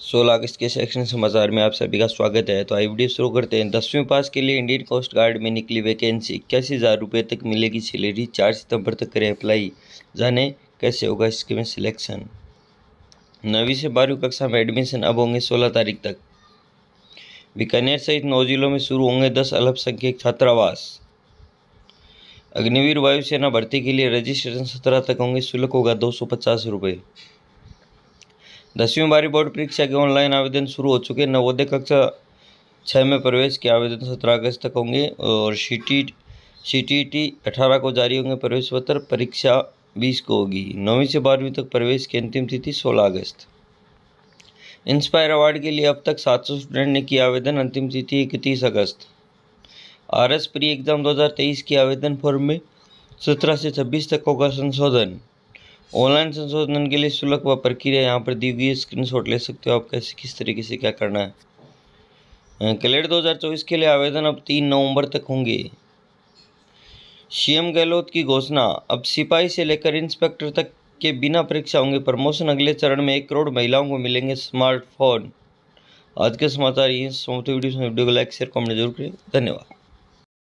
सोलह अगस्त के सेक्शन समाचार में आप सभी का स्वागत है तो आई वीडियो शुरू करते हैं दसवीं पास के लिए इंडियन कोस्ट गार्ड में निकली वैकेंसी इक्यासी हज़ार रुपये तक मिलेगी सैलरी चार सितंबर तक करें अप्लाई जाने कैसे होगा इसके में सिलेक्शन नवी से बारहवीं कक्षा में एडमिशन अब होंगे सोलह तारीख तक बीकानेर सहित नौ जिलों में शुरू होंगे दस अल्पसंख्यक छात्रावास अग्निवीर वायुसेना भर्ती के लिए रजिस्ट्रेशन सत्रह तक होंगे शुल्क होगा दो सौ पचास रुपये दसवीं बारी बोर्ड परीक्षा के ऑनलाइन आवेदन शुरू हो चुके हैं नवोदय कक्षा छः में प्रवेश के आवेदन सत्रह अगस्त तक होंगे और C T C T T अठारह को जारी होंगे प्रवेश पत्र परीक्षा बीस को होगी नौवीं से बारहवीं तक प्रवेश की अंतिम तिथि सोलह अगस्त इंस्पायर अवार्ड के लिए अब तक सात सौ स्टूडेंट ने किया आवेदन अंतिम तिथि इकतीस अगस्त आर एस प्री एग्जाम 2023 के आवेदन फॉर्म में सत्रह से छब्बीस तक होगा संशोधन ऑनलाइन संशोधन के लिए शुल्क व प्रक्रिया यहाँ पर दी हुई है स्क्रीनशॉट ले सकते हो आप कैसे किस तरीके से क्या करना है कलेट 2024 के लिए आवेदन अब तीन नवंबर तक होंगे सीएम गहलोत की घोषणा अब सिपाही से लेकर इंस्पेक्टर तक के बिना परीक्षा होंगे प्रमोशन अगले चरण में एक करोड़ महिलाओं को मिलेंगे स्मार्टफोन आज के समाचार ये वीडियो को लाइक शेयर कमेंट जरूर करें धन्यवाद